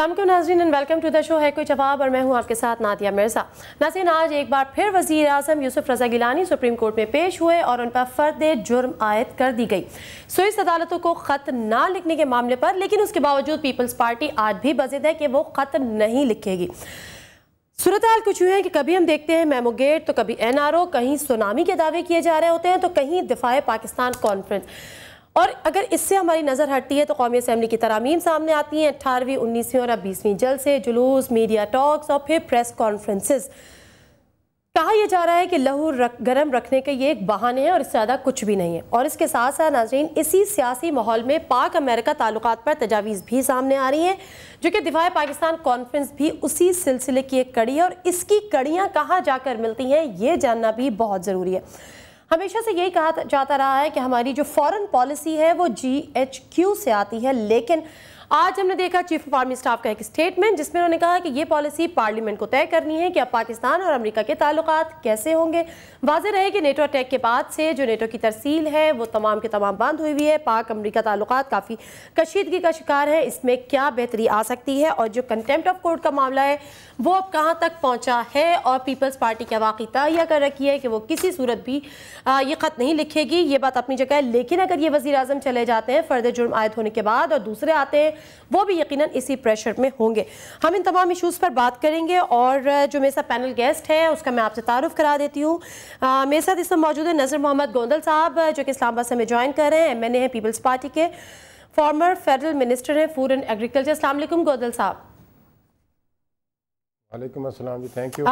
को नाजरीन and welcome to the show है कोई जवाब और मैं हूं आपके साथ नादिया मिर्जा नाजिन आज एक बार फिर वजीर अजम यूसुफ रजा गिलानी सुप्रीम कोर्ट में पेश हुए और उन पर फर्द जुर्म आयद कर दी गई स्विस अदालतों को ख़त ना लिखने के मामले पर लेकिन उसके बावजूद पीपल्स पार्टी आज भी बजिद है कि वो ख़त नहीं लिखेगी सूरत हाल कुछ यूँ है कि कभी हम देखते हैं मेमो गेट तो कभी एन आर ओ कहीं सुनामी के दावे किए जा रहे होते हैं तो कहीं दिफाए पाकिस्तान कॉन्फ्रेंस और अगर इससे हमारी नज़र हटती है तो कौमी असम्बली की तरामीम सामने आती हैं अट्ठारहवीं उन्नीसवीं और अब बीसवीं जलसे जुलूस मीडिया टॉक्स और फिर प्रेस कॉन्फ्रेंसेस कहा यह जा रहा है कि लहू रख, गर्म रखने के ये एक बहाने हैं और इससे ज़्यादा कुछ भी नहीं है और इसके साथ साथ नाजरीन इसी सियासी माहौल में पाक अमेरिका ताल्लुक पर तजावीज़ भी सामने आ रही हैं जो कि दिफा पाकिस्तान कॉन्फ्रेंस भी उसी सिलसिले की एक कड़ी है और इसकी कड़ियाँ कहाँ जाकर मिलती हैं ये जानना भी बहुत ज़रूरी है हमेशा से यही कहा जाता रहा है कि हमारी जो फॉरेन पॉलिसी है वो जी एच क्यू से आती है लेकिन आज हमने देखा चीफ ऑफ आर्मी स्टाफ का एक स्टेटमेंट जिसमें उन्होंने कहा कि ये पॉलिसी पार्लियामेंट को तय करनी है कि अब पाकिस्तान और अमेरिका के ताल्लुक कैसे होंगे वाजह रहे कि नेटो अटैक के बाद से जो नेटो की तरसील है वो तमाम के तमाम बंद हुई हुई है पाक अमरीका ताल्लुक काफ़ी कशीदगी का शिकार है इसमें क्या बेहतरी आ सकती है और जो कंटेम्प्ट ऑफ कोर्ट का मामला है वो अब कहाँ तक पहुँचा है और पीपल्स पार्टी क्या वाकई तहिया कर रखी है कि वो किसी सूरत भी ये ख़त नहीं लिखेगी ये बात अपनी जगह है लेकिन अगर ये वजी अजम चले जाते हैं फर्द जुर्म आयद होने के बाद और दूसरे आते हैं वो भी यकीन इसी प्रेशर में होंगे हम इन तमाम इशूज़ पर बात करेंगे और जो मेरे साथ पैनल गेस्ट है उसका मैं आपसे तारुफ करा देती हूँ मेरे साथ इस मौजूद है नज़र मोहम्मद गोंदल साहब जो कि इस्लामाबाद से हमें ज्वाइन कर रहे हैं एम एन ए हैं पीपल्स पार्टी के फॉर्मर फेडरल मिनिस्टर हैं फूड एंड एग्रीकल्चर असल गोंदल साहब थैंक यू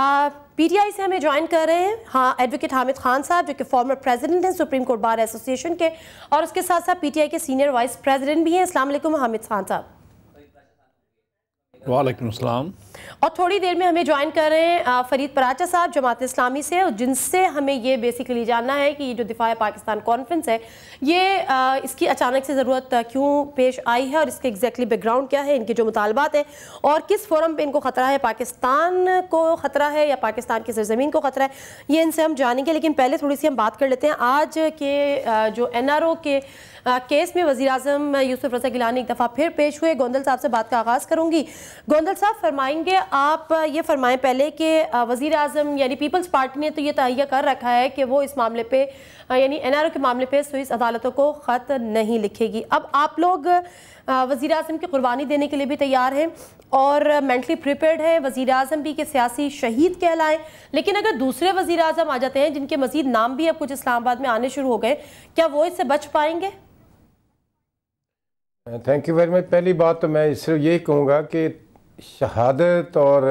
पीटीआई से हमें ज्वाइन कर रहे हैं हाँ एडवोकेट हामिद खान साहब जो कि फॉर्मर प्रेसिडेंट हैं सुप्रीम कोर्ट बार एसोसिएशन के और उसके साथ साथ पीटीआई के सीनियर वाइस प्रेसिडेंट भी हैं अस्सलाम वालेकुम हामिद खान साहब वालेकुम अस्सलाम और थोड़ी देर में हमें ज्वाइन कर रहे हैं फरीद पराचा साहब जमात इस्लामी से और जिनसे हमें ये बेसिकली जानना है कि ये जो दिफा पाकिस्तान कॉन्फ्रेंस है ये इसकी अचानक से ज़रूरत क्यों पेश आई है और इसके एग्जैक्टली बैकग्राउंड क्या है इनके जो मुतालबात हैं और किस फोरम पर इनको ख़तरा है पाकिस्तान को ख़तरा है या पाकिस्तान की सरजमीन को ख़तरा है ये इनसे हम जानेंगे लेकिन पहले थोड़ी सी हम बात कर लेते हैं आज के जो एन आर ओ के केस में वजी अजम यूसुफ रजा गिलानी एक दफ़ा फिर पेश हुए गोंदल साहब से बात का आगाज़ करूँगी गोंदल साहब फरमाएंगे आप ये फरमाएं पहले कि वज़ी अजम यानी पीपल्स पार्टी ने तो ये तहैया कर रखा है कि वो इस मामले पे यानी एनआरओ के मामले पे स्विस अदालतों को ख़त नहीं लिखेगी अब आप लोग वजीर अजम की कुर्बानी देने के लिए भी तैयार हैं और मेंटली प्रिपेयर्ड हैं वज़ी अजम भी के सियासी शहीद कहलाएं लेकिन अगर दूसरे वज़ी अजम आ जाते हैं जिनके मज़ीद नाम भी अब कुछ इस्लामाबाद में आने शुरू हो गए क्या वो इससे बच पाएंगे थैंक यू वेरी मच पहली बात तो मैं सिर्फ यही कहूँगा कि शहादत और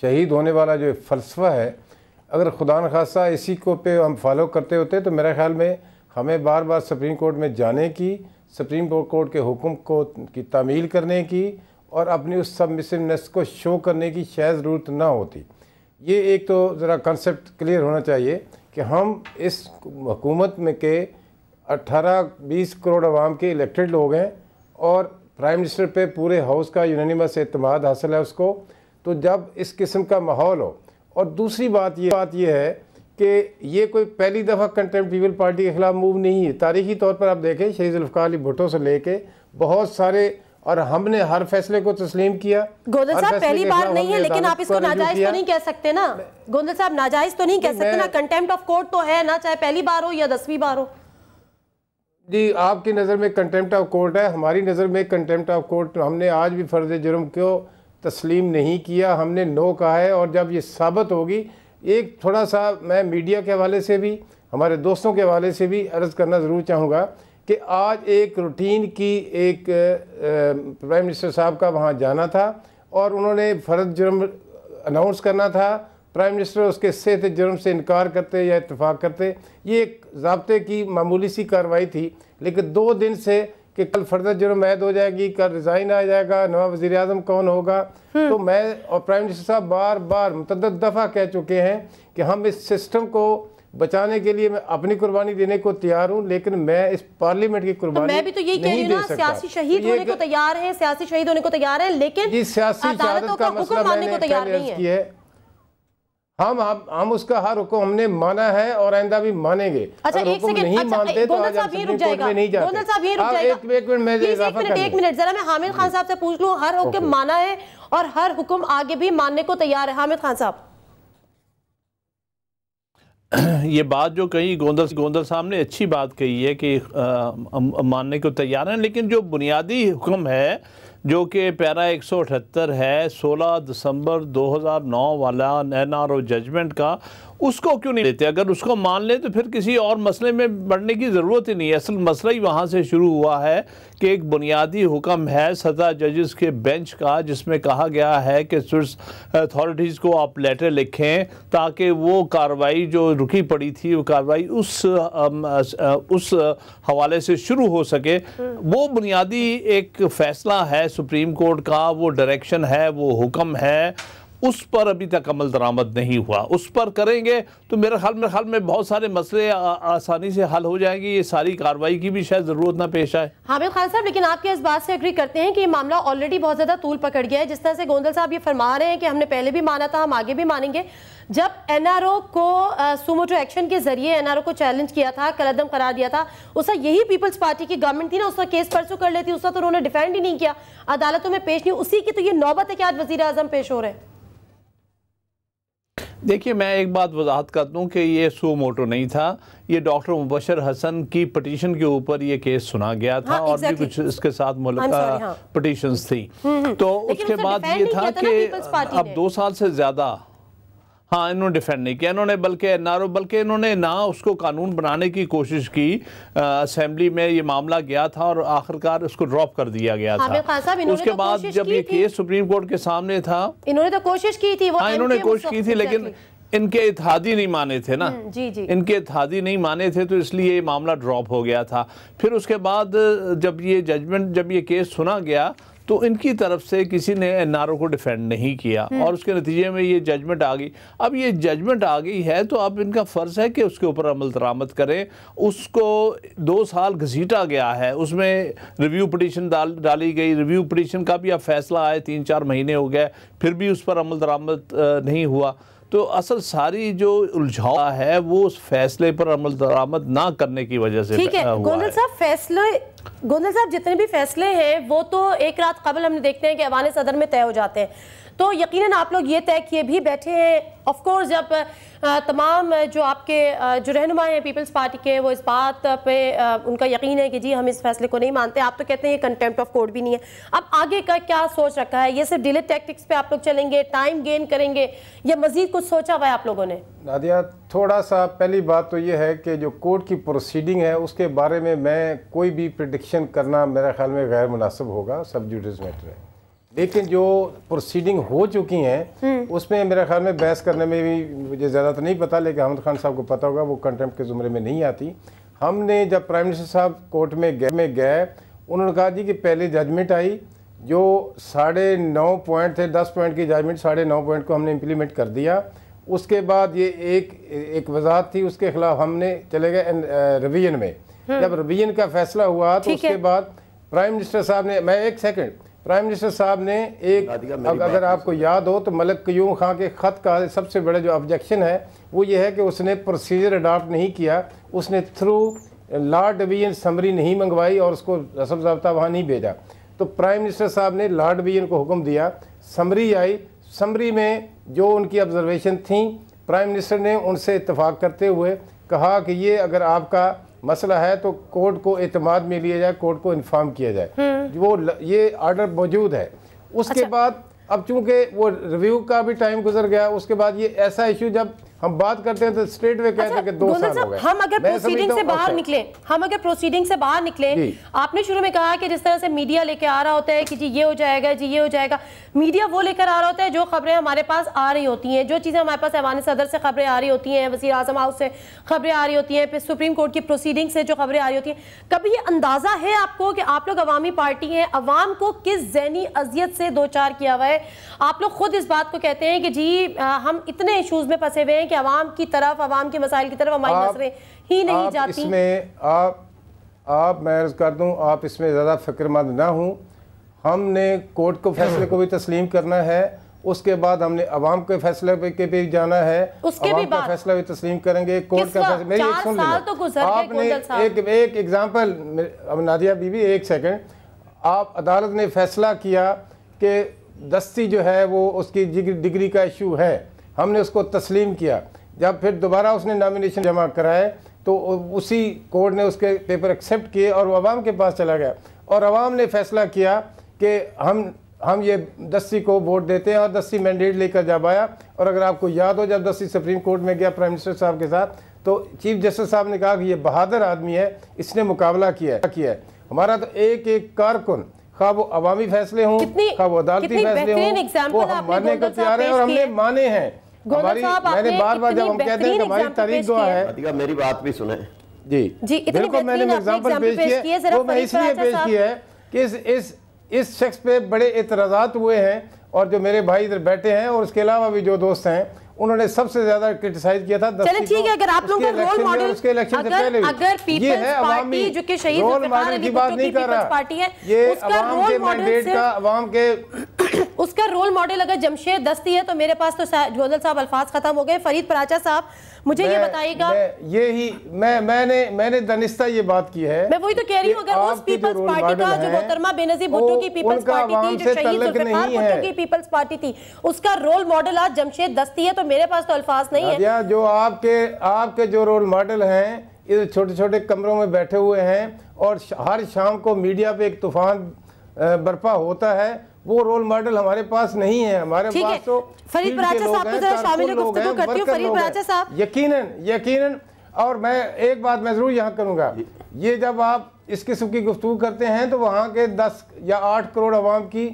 शहीद होने वाला जो फ़लसफ़ा है अगर खुदा न खासा इसी को पे हम फॉलो करते होते तो मेरे ख्याल में हमें बार बार सुप्रीम कोर्ट में जाने की सुप्रीम कोर्ट के हुक्म को की तमील करने की और अपनी उस सब मिसनेस को शो करने की शायद ज़रूरत ना होती ये एक तो ज़रा कंसेप्ट क्लियर होना चाहिए कि हम इस हुकूमत में के 18-20 करोड़ आवाम के इलेक्टेड लोग हैं और प्राइम मिनिस्टर पे पूरे हाउस का यूनानिमस अतमाद हासिल है उसको तो जब इस किस्म का माहौल हो और दूसरी बात ये बात यह है कि ये कोई पहली दफ़ा कंटेम पीपल पार्टी के ख़िलाफ़ मूव नहीं है तारीखी तौर पर आप देखें शहीद जुल्फ़ार अली भुटो से लेके बहुत सारे और हमने हर फैसले को तस्लीम किया गोंदल साहब पहली बार नहीं है लेकिन आप इसको नाजायज तो नहीं कह सकते ना गोंदल साहब नाजायज तो नहीं कह तो सकते ना कंटेम्प्ट ऑफ कोर्ट तो है ना चाहे पहली बार हो या दसवीं बार हो जी आपकी नज़र में कंटेम्प्ट ऑफ कोर्ट है हमारी नज़र में कंटेम्प्ट ऑफ कोर्ट हमने आज भी फ़र्ज जुर्म को तस्लीम नहीं किया हमने नो कहा है और जब ये साबित होगी एक थोड़ा सा मैं मीडिया के हवाले से भी हमारे दोस्तों के हवाले से भी अर्ज़ करना ज़रूर चाहूँगा कि आज एक रूटीन की एक प्राइम मिनिस्टर साहब का वहाँ जाना था और उन्होंने फ़र्ज जुर्म अनाउंस करना था प्राइम मिनिस्टर उसके सेहत जुर्म से इनकार करते या इतफाक़ करते ये एक जबते की मामूली सी कार्रवाई थी लेकिन दो दिन से कि कल फर्दर जुर्म ऐद हो जाएगी कल रिज़ाइन आ जाएगा नवा वजी अजम कौन होगा हम्म। तो मैं और प्राइम मिनिस्टर साहब बार बार मतद दफ़ा कह चुके हैं कि हम इस सिस्टम को बचाने के लिए मैं अपनी कुर्बानी देने को तैयार हूँ लेकिन मैं इस पार्लियामेंट की कुर्बानी तो मैं भी तो यही कह रही ना तो सियासी शहीद होने को तैयार है सियासी शहीद होने को तैयार है लेकिन सियासी का मसला मैंने है हम हम हम उसका हर हुक्म हमने माना है और आइंदा भी मानेंगे अच्छा एक सेकंड नहीं अच्छा, मानते तो आज रुक जाएगा नहीं जाते साहब ये रुक जाएगा एक एक मिनट मैं एक मिनट जरा मैं हामिद खान साहब से पूछ लूं हर हुक्म माना है और हर हुक्म आगे भी मानने को तैयार है हामिद खान साहब ये बात जो कही गोंदल गोंदल साहब ने अच्छी बात कही है कि मानने को तैयार है लेकिन जो बुनियादी हुक्म है जो कि पैरा अठहत्तर है 16 दिसंबर 2009 वाला एन आर ओ जजमेंट का उसको क्यों नहीं लेते अगर उसको मान लें तो फिर किसी और मसले में बढ़ने की ज़रूरत ही नहीं है असल मसला ही वहाँ से शुरू हुआ है कि एक बुनियादी हुक्म है सतह जजेस के बेंच का जिसमें कहा गया है कि स्विस अथॉरिटीज़ को आप लेटर लिखें ताकि वो कार्रवाई जो रुकी पड़ी थी वो कार्रवाई उस उस हवाले से शुरू हो सके वो बुनियादी एक फ़ैसला है सुप्रीम कोर्ट का वो डायरेक्शन है वो हुक्म है उस पर अभी तक अमल दरामद नहीं हुआ उस पर करेंगे तो मेरे ख्याल मेरे ख्याल में बहुत सारे मसले आ, आसानी से हल हो जाएंगे ये सारी कार्रवाई की भी शायद ज़रूरत ना पेश आए हामिद खान साहब लेकिन आपके इस बात से एग्री करते हैं कि मामला ऑलरेडी बहुत ज़्यादा तूल पकड़ गया है जिस तरह से गोंदल साहब ये फरमा रहे हैं कि हमने पहले भी माना था हम आगे भी मानेंगे जब एनआरओ को सुमोटो एक्शन के जरिए एनआरओ को चैलेंज किया था कलदम करार दिया था उस वक्त यही पीपल्स पार्टी की गवर्नमेंट थी ना उस वक्त केस परसू कर लेती उस वक्त तो उन्होंने डिफेंड ही नहीं किया अदालतों में पेश नहीं उसी की तो ये नौबत है कि आज वजीर आजम पेश हो रहे हैं देखिए मैं एक बात वजाहत कर दूँ कि ये सो मोटो नहीं था ये डॉक्टर मुबशर हसन की पटिशन के ऊपर ये केस सुना गया था हाँ, और exactly. भी कुछ इसके साथ मुल्क हाँ। पटिशन थी हम्म, हम्म। तो उसके बाद ये था कि अब दो साल से ज़्यादा हाँ इन्होंने डिफेंड नहीं किया इन्होंने बल्कि एन आर ओ बल्कि इन्होंने ना उसको कानून बनाने की कोशिश की असम्बली में ये मामला गया था और आखिरकार उसको ड्रॉप कर दिया गया हाँ, था उसके तो बाद जब ये केस सुप्रीम कोर्ट के सामने था इन्होंने तो कोशिश की थी हाँ इन्होंने कोशिश की थी लेकिन इनके इतिहादी नहीं माने थे ना हम्म, जी जी इनके इतिहादी नहीं माने थे तो इसलिए ये मामला ड्रॉप हो गया था फिर उसके बाद जब ये जजमेंट जब ये केस सुना गया तो इनकी तरफ से किसी ने एन को डिफेंड नहीं किया हम्म। और उसके नतीजे में ये जजमेंट आ गई अब ये जजमेंट आ गई है तो अब इनका फ़र्ज़ है कि उसके ऊपर अमल दरामद करें उसको दो साल घसीटा गया है उसमें रिव्यू पटिशन डाल डाली गई रिव्यू पटिशन का भी अब फैसला आए तीन चार महीने हो गए फिर भी उस पर अमल दरामद नहीं हुआ तो असल सारी जो उलझाव है वो उस फैसले पर अमल दरामद ना करने की वजह से ठीक है, है। साहब फैसले गोंदल साहब जितने भी फैसले हैं वो तो एक रात कबल हम देखते हैं कि अवान सदर में तय हो जाते हैं तो यकीनन आप लोग ये तय किए भी बैठे हैं ऑफ कोर्स जब तमाम जो आपके जो रहनुमा हैं पीपल्स पार्टी के वो इस बात पे उनका यकीन है कि जी हम इस फैसले को नहीं मानते आप तो कहते हैं कंटेम्प्ट ऑफ कोर्ट भी नहीं है अब आगे का क्या सोच रखा है ये सिर्फ डिले टैक्टिक्स पे आप लोग चलेंगे टाइम गेन करेंगे या मजीद कुछ सोचा हुआ है आप लोगों ने नादिया थोड़ा सा पहली बात तो ये है कि जो कोर्ट की प्रोसीडिंग है उसके बारे में मैं कोई भी प्रडिक्शन करना मेरे ख्याल में गैर मुनासिब होगा सब जुडिस मैटर है लेकिन जो प्रोसीडिंग हो चुकी हैं हम्म। उसमें मेरे ख्याल में बहस करने में भी मुझे ज़्यादा तो नहीं पता लेकिन अहमद खान साहब को पता होगा वो कंटेम्प्ट के ज़ुमरे में नहीं आती हमने जब प्राइम मिनिस्टर साहब कोर्ट में गए में गए उन्होंने कहा जी कि पहले जजमेंट आई जो साढ़े नौ पॉइंट थे दस पॉइंट की जजमेंट साढ़े नौ पॉइंट को हमने इम्प्लीमेंट कर दिया उसके बाद ये एक एक वजाहत थी उसके खिलाफ हमने चले गए रवियन में हम्म। जब रवियन का फैसला हुआ तो उसके बाद प्राइम मिनिस्टर साहब ने मैं एक सेकंड प्राइम मिनिस्टर साहब ने एक अग, अगर आपको याद हो तो मलक क्यूम खां के ख़त का सबसे बड़ा जो ऑब्जेक्शन है वो ये है कि उसने प्रोसीजर अडाप्ट नहीं किया उसने थ्रू लॉ डिवीजन समरी नहीं मंगवाई और उसको रसम जबता वहाँ नहीं भेजा तो प्राइम मिनिस्टर साहब ने लॉ डिवीजन को हुक्म दिया समरी आई समरी में जो उनकी ऑब्ज़रवेशन थी प्राइम मिनिस्टर ने उनसे इतफाक़ करते हुए कहा कि ये अगर आपका मसला है तो कोर्ट को अतमाद में लिया जाए कोर्ट को इन्फॉर्म किया जाए हम्म। वो ये आर्डर मौजूद है उसके अच्छा। बाद अब चूंकि वो रिव्यू का भी टाइम गुजर गया उसके बाद ये ऐसा इशू जब हम बात करते हैं तो स्ट्रेट वे कहते हैं कि दो साल हो गए हम अगर प्रोसीडिंग अच्छा। से बाहर निकले हम अगर प्रोसीडिंग से बाहर निकले आपने शुरू में कहा कि जिस तरह से मीडिया लेके आ रहा होता है कि जी ये हो जाएगा जी ये हो जाएगा मीडिया वो लेकर आ रहा होता है जो खबरें हमारे पास आ रही होती हैं जो चीज़ें हमारे पास ऐवान सदर से खबरें आ रही होती हैं वजीर अजम हाउस से खबरें आ रही होती हैं फिर सुप्रीम कोर्ट की प्रोसीडिंग से जो खबरें आ रही होती हैं कभी ये अंदाज़ा है आपको कि आप लोग अवामी पार्टी हैं अवाम को किस जहनी अजियत से दो चार किया हुआ है आप लोग खुद इस बात को कहते हैं कि जी हम इतने इशूज़ में फंसे हुए हैं कि आवाम की तरफ आवाम के मसाइल की तरफ हमारी नजरें ही नहीं जाती इसमें आप आप मैं अर्ज़ कर दूं आप इसमें ज़्यादा फिक्रमंद ना हूं हमने कोर्ट को फैसले को भी तस्लीम करना है उसके बाद हमने आवाम के फैसले पे के भी जाना है उसके भी का फैसला भी तस्लीम करेंगे कोर्ट का फैसला मेरी एक सुन तो आपने एक एक एग्जांपल अब नादिया बीबी एक सेकंड आप अदालत ने फैसला किया कि दस्ती जो है वो उसकी डिग्री का इशू है हमने उसको तस्लीम किया जब फिर दोबारा उसने नामिनेशन जमा कराए तो उसी कोर्ट ने उसके पेपर एक्सेप्ट किए और आवाम के पास चला गया और आवाम ने फैसला किया कि हम हम ये दस्सी को वोट देते हैं और दस्सी मैंडेट लेकर जा आया और अगर आपको याद हो जब दस्सी सुप्रीम कोर्ट में गया प्राइम मिनिस्टर साहब के साथ तो चीफ जस्टिस साहब ने कहा कि ये बहादुर आदमी है इसने मुकाबला किया है किया है हमारा तो एक एक कारकुन खा वो अवामी फैसले हों खा वो अदालती फैसले हों वो हम मानने को तैयार है और हमने माने हैं मैंने बार बार जब हम कहते हैं तारीख है मेरी बात भी सुने जी जी बिल्कुल मैंने एग्जाम्पल पेश इसलिए पेश किया है कि इस शख्स पे बड़े एतराज़ात हुए हैं और जो मेरे भाई इधर बैठे हैं और उसके अलावा भी जो दोस्त हैं उन्होंने सबसे ज्यादा क्रिटिसाइज किया था चलिए ठीक है तो अगर आप लोगों का रोल मॉडल उसके इलेक्शन से पहले अगर ये है जो कि शहीद रोल मॉडल की बात नहीं कर रहा पार्टी है ये अवाम के मैंडेट का आवाम के उसका रोल मॉडल अगर जमशेद दस्ती है तो मेरे पास तो जोधल साहब अल्फाज खत्म हो गए फरीद पराचा साहब मुझे ये बताइएगा ये ही मैं मैंने मैंने दनिस्ता ये बात की है मैं वही तो कह रही हूँ अगर उस पीपल्स पार्टी का जो मोहतरमा बेनजी भुट्टो की पीपल्स पार्टी थी जो शहीद जुल्फिकार भुट्टो की पीपल्स पार्टी थी उसका रोल मॉडल आज जमशेद दस्ती है तो मेरे पास तो अल्फाज नहीं है जो आपके आपके जो रोल मॉडल है इस छोटे छोटे कमरों में बैठे हुए हैं और हर शाम को मीडिया पे एक तूफान बर्पा होता है वो रोल मॉडल हमारे पास नहीं है हमारे पास तो फरीद बराचा साहब को तो जरा शामिल गुफ्तगू तो करती हूं फरीद बराचा साहब यकीनन यकीनन और मैं एक बात मैं ज़रूर यहाँ करूंगा ये जब आप इस किस्म की गुफ्तु करते हैं तो वहाँ के दस या आठ करोड़ अवाम की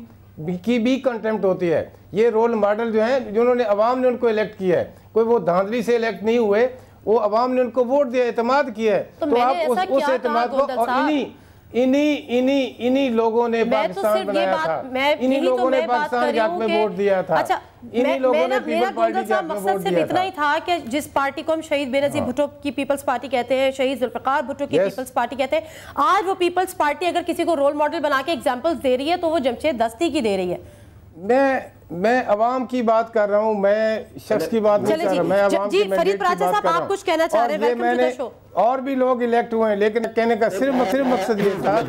की भी कंटेंप्ट होती है ये रोल मॉडल जो है जिन्होंने अवाम ने उनको इलेक्ट किया है कोई वो धांधली से इलेक्ट नहीं हुए वो अवाम ने उनको वोट दिया अतमाद किया है तो, तो आप उस, उस एतमाद को और इन्हीं इन्हीं इन्हीं इन्हीं लोगों ने तो पाकिस्तान बनाया था इन्हीं तो लोगों ने पाकिस्तान जाट में वोट दिया था अच्छा मेरा मकसद सिर्फ इतना ही था कि जिस पार्टी को हम शहीद हाँ। की पीपल्स पार्टी कहते हैं शहीद की पीपल्स पार्टी कहते हैं आज वो पीपल्स पार्टी अगर किसी को रोल मॉडल बना के दे रही है तो वो की दे रही है मैं आवाम की बात कर रहा हूँ मैं शख्स की बात नहीं कर रहा मैं आवाम की फरीद की बात आप कुछ कहना चाह रहे हैं और भी लोग इलेक्ट हुए हैं लेकिन कहने का सिर्फ सिर्फ मकसद ये था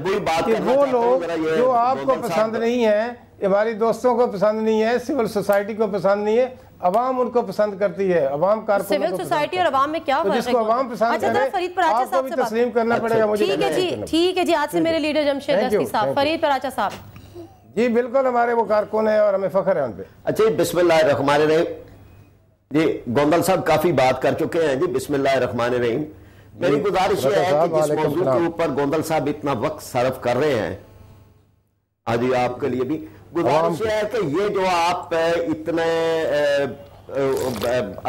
कि वो लोग जो आपको पसंद नहीं है हमारी दोस्तों को पसंद नहीं है सिविल सोसाइटी को पसंद नहीं है अवाम उनको पसंद करती है अवाम सिविल सोसाइटी और अवाम में क्या तो अवाम पसंद अच्छा करे, फरीद पराचा साहब से तस्लीम करना अच्छा, पड़ेगा मुझे ठीक है जी ठीक है जी आज से मेरे लीडर जमशेद साहब फरीद पराचा साहब जी बिल्कुल हमारे वो कारकुन है और हमें फख्र है उन पर अच्छा जी बिस्मिल्लाह रहमान रहीम जी गोंदल साहब काफी बात कर चुके हैं जी बिस्मिल्लाह रहमान रहीम मेरी गुजारिश ये है कि जिस मौजूद के ऊपर गोंदल साहब इतना वक्त सर्व कर रहे हैं हाँ जी आपके लिए भी गुजारिश है कि ये जो आप इतने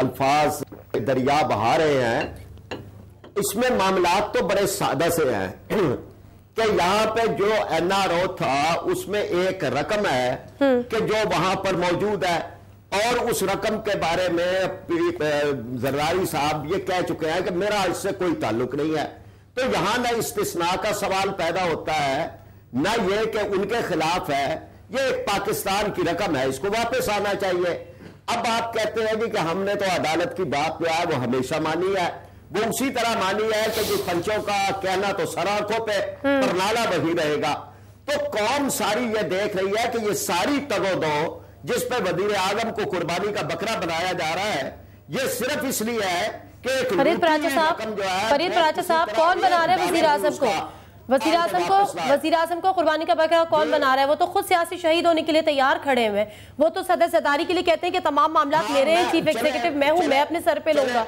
अल्फाज दरिया बहा रहे हैं इसमें मामला तो बड़े सादा से हैं कि यहाँ पे जो एनआरओ था उसमें एक रकम है हम्म। कि जो वहां पर मौजूद है और उस रकम के बारे में जरदारी साहब ये कह चुके हैं कि मेरा इससे कोई ताल्लुक नहीं है तो यहां ना इस्तना का सवाल पैदा होता है ना ये कि उनके खिलाफ है ये एक पाकिस्तान की रकम है इसको वापस आना चाहिए अब आप कहते हैं कि हमने तो अदालत की बात जो है वो हमेशा मानी है वो उसी तरह मानी है कि जो पंचों का कहना तो सर आंखों पे हम्म। पर नाला वही रहेगा तो कौम सारी ये देख रही है कि ये सारी तगो दो जिस पर वजीर आजम को कुर्बानी का बकरा बनाया जा रहा है ये सिर्फ इसलिए है कि फरीद प्राचा साहब फरीद प्राचा साहब कौन बना रहे वजीर आजम को वजीर आजम को वजीर आजम को कुर्बानी का बकरा कौन बना रहा है वो तो खुद सियासी शहीद होने के लिए तैयार खड़े हुए वो तो सदर सदारी के लिए कहते हैं कि तमाम मामला हाँ, मेरे हैं चीफ एग्जीक्यूटिव मैं हूँ मैं अपने सर पे लूंगा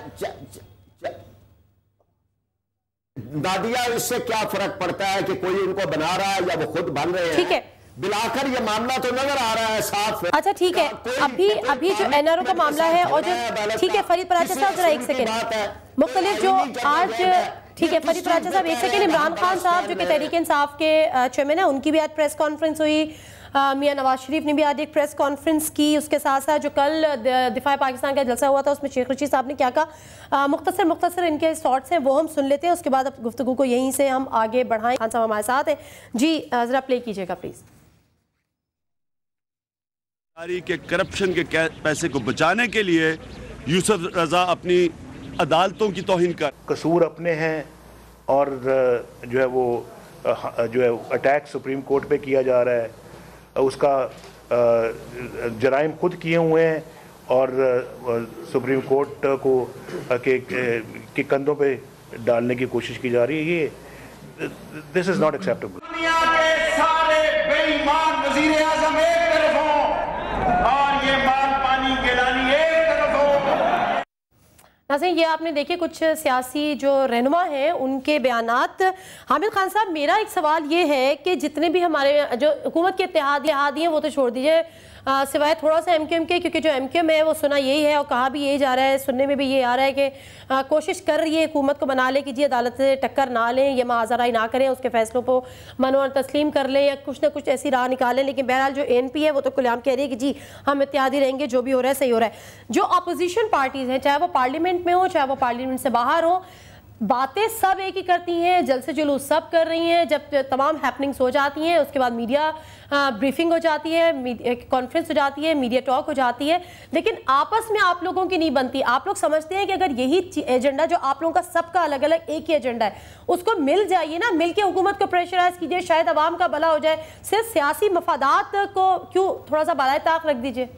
दादिया इससे क्या फर्क पड़ता है कि कोई उनको बना रहा है या वो खुद बन रहे हैं ठीक है बिलाकर ये मामला तो नजर आ रहा है साफ अच्छा ठीक है अभी अभी जो एनआरओ का मामला है और जो ठीक है फरीद पराचा साहब जरा एक सेकेंड मुख्तलि जो आज ठीक है फरीद पराचा साहब एक सेकेंड इमरान खान साहब जो कि तहरीक इंसाफ के चेयरमैन है उनकी भी आज प्रेस कॉन्फ्रेंस हुई मियाँ नवाज शरीफ ने भी आज एक प्रेस कॉन्फ्रेंस की उसके साथ साथ जो कल दिफा पाकिस्तान का जलसा हुआ था उसमें शेख रशीद साहब ने क्या कहा मुख्तर मुख्तर इनके शॉर्ट्स हैं वो हम सुन लेते हैं उसके बाद अब गुफ्तु को यहीं से हम आगे बढ़ाएं खान साहब हमारे साथ हैं जी ज़रा प्ले कीजिएगा प्लीज़ के करप्शन के पैसे को बचाने के लिए यूसुफ रजा अपनी अदालतों की तोहन कर कसूर अपने हैं और जो है वो जो है अटैक सुप्रीम कोर्ट पे किया जा रहा है उसका जराइम खुद किए हुए हैं और सुप्रीम कोर्ट को के, के कंधों पे डालने की कोशिश की जा रही है ये दिस इज नॉट एक्सेप्टेबल और ये माल पानी एक नाजिन ये आपने देखे कुछ सियासी जो रहनुमा हैं उनके बयान हामिद खान साहब मेरा एक सवाल ये है कि जितने भी हमारे जो हुकूमत के इतिहादी हैं वो तो छोड़ दीजिए सिवाय थोड़ा सा एम के क्योंकि जो एम है वो सुना यही है और कहा भी यही जा रहा है सुनने में भी ये आ रहा है कि कोशिश कर रही है हुकूमत को बना ले कि जी अदालत से टक्कर ना लें या माजराई ना करें उसके फैसलों को और तस्लीम कर लें या कुछ ना कुछ ऐसी राह निकालें लेकिन बहरहाल जो एन है वो तो खुलेआम कह रही है कि जी हम इत्यादि रहेंगे जो भी हो रहा है सही हो रहा है जो अपोजिशन पार्टीज़ हैं चाहे वो पार्लियामेंट में हो चाहे वो पार्लियामेंट से बाहर हो बातें सब एक ही करती हैं जलसे जुलूस सब कर रही हैं जब तमाम हैपनिंग्स हो जाती हैं उसके बाद मीडिया ब्रीफिंग हो जाती है कॉन्फ्रेंस हो जाती है मीडिया टॉक हो जाती है लेकिन आपस में आप लोगों की नहीं बनती आप लोग समझते हैं कि अगर यही एजेंडा जो आप लोगों का सबका अलग अलग एक ही एजेंडा है उसको मिल जाइए ना मिल के हुकूमत को प्रेशराइज कीजिए शायद आवाम का भला हो जाए सिर्फ सियासी मफादात को क्यों थोड़ा सा बालाए ताक रख दीजिए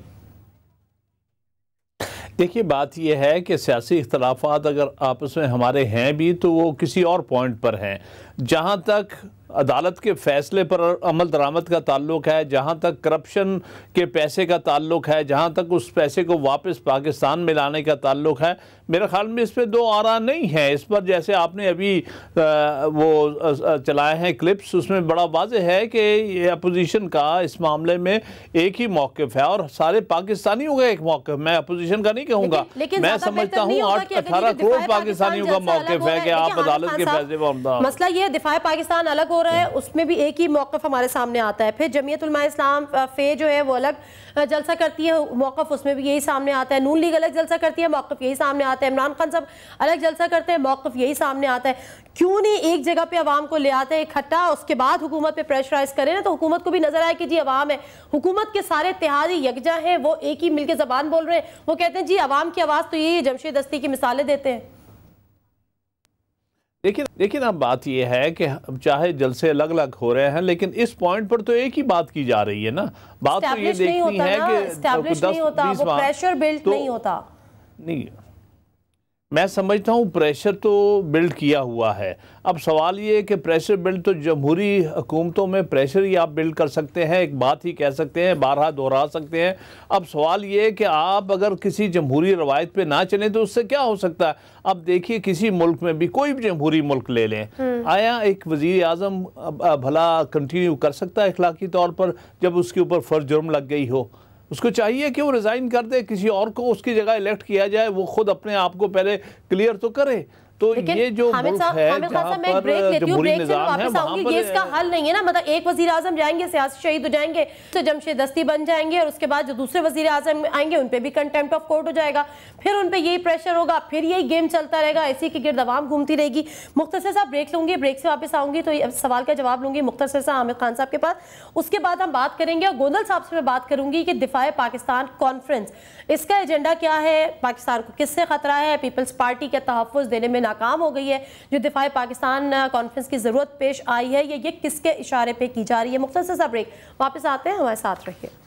देखिए बात यह है कि सियासी इख्तलाफात अगर आपस में हमारे हैं भी तो वो किसी और पॉइंट पर हैं जहाँ तक अदालत के फैसले पर अमल दरामद का ताल्लुक है जहाँ तक करप्शन के पैसे का ताल्लुक है जहाँ तक उस पैसे को वापस पाकिस्तान में लाने का ताल्लुक है मेरे ख्याल में इस पर दो आरा नहीं है इस पर जैसे आपने अभी वो चलाए हैं क्लिप्स उसमें बड़ा वाज है कि अपोजिशन का इस मामले में एक ही मौक़ है और सारे पाकिस्तानियों का एक मौक़ मैं अपोजिशन का नहीं कहूँगा मैं समझता हूँ आठ अठारह करोड़ पाकिस्तानियों का मौक़ है कि आप अदालत के फैसले पर मसला ये दिफा पाकिस्तान अलग हो रहा है उसमें भी एक ही मौकफ हमारे सामने आता है फिर जमीयतमा इस्लाम फे जो है वो अलग जलसा करती है मौकफ उसमें भी यही सामने आता है नून लीग अलग जलसा करती है मौकफ यही सामने आता है इमरान खान साहब अलग जलसा करते हैं मौकफ यही सामने आता है क्यों नहीं एक जगह पे आवाम को ले आते हैं इकट्ठा उसके बाद हुकूमत पे प्रेशराइज करें ना तो हुकूमत को भी नजर आए कि जी आवाम है हुकूमत के सारे तिहाड़ी यकजा हैं वो एक ही मिलकर जबान बोल रहे हैं वो कहते हैं जी आवाम की आवाज़ तो यही है जमशेद दस्ती की मिसालें देते हैं लेकिन लेकिन अब बात यह है कि चाहे जलसे अलग अलग हो रहे हैं लेकिन इस पॉइंट पर तो एक ही बात की जा रही है ना बात तो ये देखनी है कि होता, वो प्रेशर बिल्ट तो नहीं होता नहीं मैं समझता हूँ प्रेशर तो बिल्ड किया हुआ है अब सवाल ये है कि प्रेशर बिल्ड तो जमहूरी हुकूमतों में प्रेशर ही आप बिल्ड कर सकते हैं एक बात ही कह सकते हैं बारह दोहरा सकते हैं अब सवाल ये है कि आप अगर किसी जमहूरी रवायत पे ना चलें तो उससे क्या हो सकता है अब देखिए किसी मुल्क में भी कोई भी जमहूरी मुल्क ले लें हम्म। आया एक वजीर अजम भला कंटिन्यू कर सकता है अखलाकी तौर पर जब उसके ऊपर फर्ज जुर्म लग गई हो उसको चाहिए कि वो रिज़ाइन कर दे किसी और को उसकी जगह इलेक्ट किया जाए वो खुद अपने आप को पहले क्लियर तो करे तो ये जो हामिद साहब हामिद खान साहब मैं एक ब्रेक लेती हूँ ब्रेक से वापस आऊंगी ये इसका हल नहीं है ना मतलब एक वजी आजम जाएंगे सियासी शहीद हो जाएंगे तो जमशेद दस्ती बन जाएंगे और उसके बाद जो दूसरे वजी आजम आएंगे उन पर भी कंटेम्प्ट ऑफ कोर्ट हो जाएगा फिर उन पर यही प्रेशर होगा फिर यही गेम चलता रहेगा इसी के गिरद आवाम घूमती रहेगी मुख्तर साहब ब्रेक लूंगी ब्रेक से वापस आऊंगी तो सवाल का जवाब लूंगी मुख्तर साहब आमिर खान साहब के पास उसके बाद हम बात करेंगे और गोंदल साहब से मैं बात करूंगी कि दिफाए पाकिस्तान कॉन्फ्रेंस इसका एजेंडा क्या है पाकिस्तान को किससे खतरा है पीपल्स पार्टी का तहफ़ देने में नाकाम हो गई है जो दिफाई पाकिस्तान कॉन्फ्रेंस की ज़रूरत पेश आई है ये ये किसके इशारे पर की जा रही है मुख्तर सा ब्रेक वापस आते हैं हमारे साथ रहिए